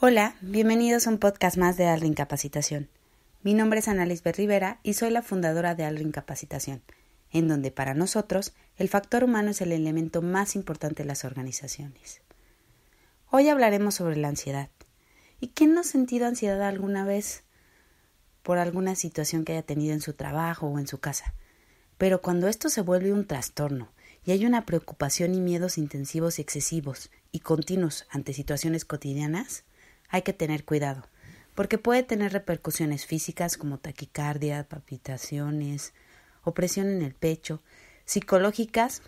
Hola, bienvenidos a un podcast más de Al Incapacitación. Mi nombre es Ana Lisbeth Rivera y soy la fundadora de Alre Incapacitación, en donde para nosotros el factor humano es el elemento más importante de las organizaciones. Hoy hablaremos sobre la ansiedad. ¿Y quién no ha sentido ansiedad alguna vez por alguna situación que haya tenido en su trabajo o en su casa? Pero cuando esto se vuelve un trastorno y hay una preocupación y miedos intensivos y excesivos y continuos ante situaciones cotidianas, hay que tener cuidado, porque puede tener repercusiones físicas como taquicardia, palpitaciones, opresión en el pecho, psicológicas,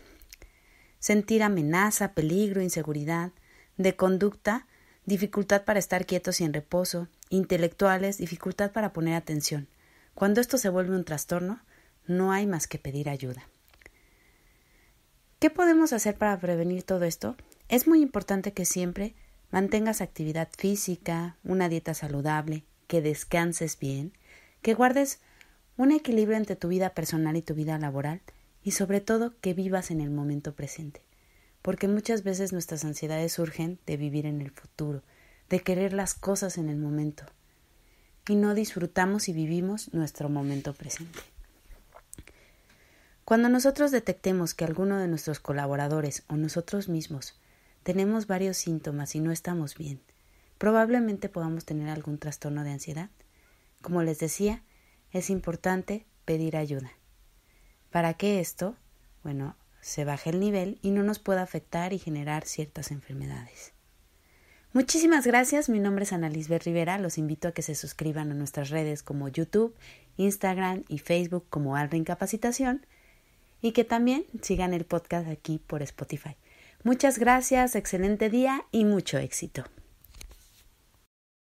sentir amenaza, peligro, inseguridad, de conducta, dificultad para estar quietos y en reposo, intelectuales, dificultad para poner atención. Cuando esto se vuelve un trastorno, no hay más que pedir ayuda. ¿Qué podemos hacer para prevenir todo esto? Es muy importante que siempre mantengas actividad física, una dieta saludable, que descanses bien, que guardes un equilibrio entre tu vida personal y tu vida laboral y sobre todo que vivas en el momento presente. Porque muchas veces nuestras ansiedades surgen de vivir en el futuro, de querer las cosas en el momento y no disfrutamos y vivimos nuestro momento presente. Cuando nosotros detectemos que alguno de nuestros colaboradores o nosotros mismos tenemos varios síntomas y no estamos bien, probablemente podamos tener algún trastorno de ansiedad. Como les decía, es importante pedir ayuda. Para que esto, bueno, se baje el nivel y no nos pueda afectar y generar ciertas enfermedades. Muchísimas gracias, mi nombre es Ana Lisbeth Rivera, los invito a que se suscriban a nuestras redes como YouTube, Instagram y Facebook como Alrin Capacitación y que también sigan el podcast aquí por Spotify. Muchas gracias, excelente día y mucho éxito.